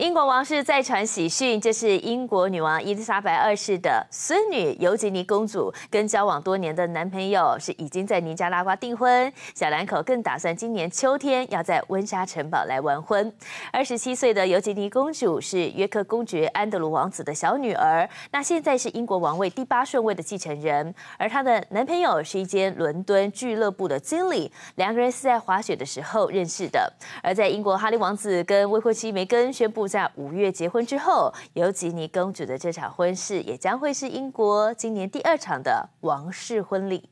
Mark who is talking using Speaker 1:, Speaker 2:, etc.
Speaker 1: 英国王室再传喜讯，这是英国女王伊丽莎白二世的孙女尤吉尼公主跟交往多年的男朋友是已经在尼加拉瓜订婚，小两口更打算今年秋天要在温莎城堡来完婚。二十七岁的尤吉尼公主是约克公爵安德鲁王子的小女儿，那现在是英国王位第八顺位的继承人，而她的男朋友是一间伦敦俱乐部的经理，两个人是在滑雪的时候认识的，而在英国哈利王子跟未婚妻梅根宣布。在五月结婚之后，尤吉尼公主的这场婚事也将会是英国今年第二场的王室婚礼。